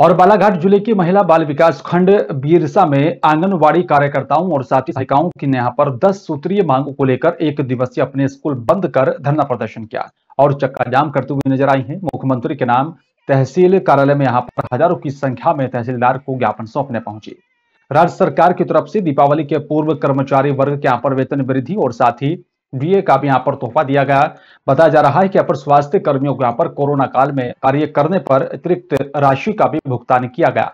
और बालाघाट जिले की महिला बाल विकास खंड बीरसा में आंगनवाड़ी कार्यकर्ताओं और साथी सहायिकाओं की यहाँ पर 10 सूत्रीय मांगों को लेकर एक दिवसीय अपने स्कूल बंद कर धरना प्रदर्शन किया और चक्का जाम करते हुए नजर आई हैं मुख्यमंत्री के नाम तहसील कार्यालय में यहाँ पर हजारों की संख्या में तहसीलदार को ज्ञापन सौंपने पहुंची राज्य सरकार की तरफ से दीपावली के पूर्व कर्मचारी वर्ग के यहाँ पर वेतन वृद्धि और साथ ही डीए का भी यहाँ पर तोहफा दिया गया बताया जा रहा है कि अपर स्वास्थ्य कर्मियों को यहाँ पर कोरोना काल में कार्य करने पर अतिरिक्त राशि का भी भुगतान किया गया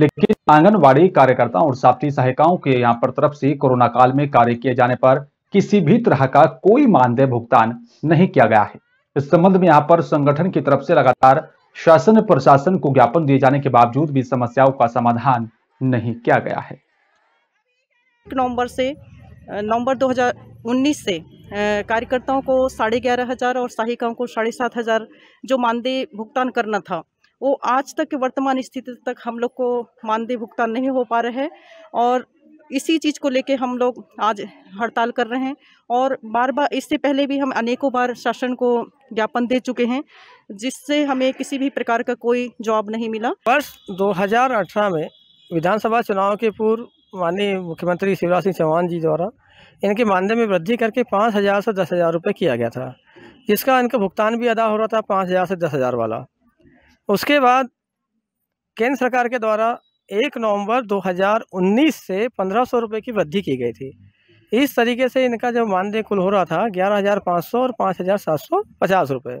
लेकिन आंगनबाड़ी कार्यकर्ताओं और साथी सहायिकाओं के यहाँ पर तरफ से कोरोना काल में कार्य किए जाने पर किसी भी तरह का कोई मानदेय भुगतान नहीं किया गया है इस संबंध में यहाँ पर संगठन की तरफ से लगातार शासन प्रशासन को ज्ञापन दिए जाने के बावजूद भी समस्याओं का समाधान नहीं किया गया है नवंबर से नवंबर 2019 से कार्यकर्ताओं को साढ़े ग्यारह हज़ार और सहायिकाओं को साढ़े सात हज़ार जो मानदेय भुगतान करना था वो आज तक वर्तमान स्थिति तक हम लोग को मानदेय भुगतान नहीं हो पा रहे हैं और इसी चीज़ को लेके हम लोग आज हड़ताल कर रहे हैं और बार बार इससे पहले भी हम अनेकों बार शासन को ज्ञापन दे चुके हैं जिससे हमें किसी भी प्रकार का कोई जॉब नहीं मिला वर्ष दो में विधानसभा चुनाव के पूर्व माननीय मुख्यमंत्री शिवराज सिंह चौहान जी द्वारा इनके मानदेय में वृद्धि करके पाँच हज़ार से दस हज़ार रुपये किया गया था जिसका इनका भुगतान भी अदा हो रहा था पाँच हज़ार से दस हज़ार वाला उसके बाद केंद्र सरकार के द्वारा एक नवंबर 2019 से पंद्रह सौ रुपये की वृद्धि की गई थी इस तरीके से इनका जो मानदेय कुल हो रहा था ग्यारह हज़ार पाँच सौ और पाँच हज़ार सात सौ पचास रुपये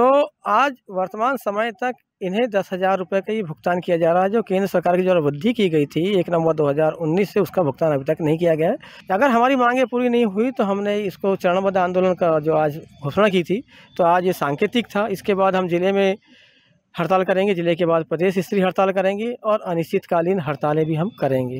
तो आज वर्तमान समय तक इन्हें दस हज़ार रुपये का ही भुगतान किया जा रहा है जो केंद्र सरकार की द्वारा वृद्धि की गई थी एक नवंबर 2019 से उसका भुगतान अभी तक नहीं किया गया है अगर हमारी मांगें पूरी नहीं हुई तो हमने इसको चरणबद्ध आंदोलन का जो आज घोषणा की थी तो आज ये सांकेतिक था इसके बाद हम ज़िले में हड़ताल करेंगे ज़िले के बाद प्रदेश स्तरीय हड़ताल करेंगे और अनिश्चितकालीन हड़तालें भी हम करेंगे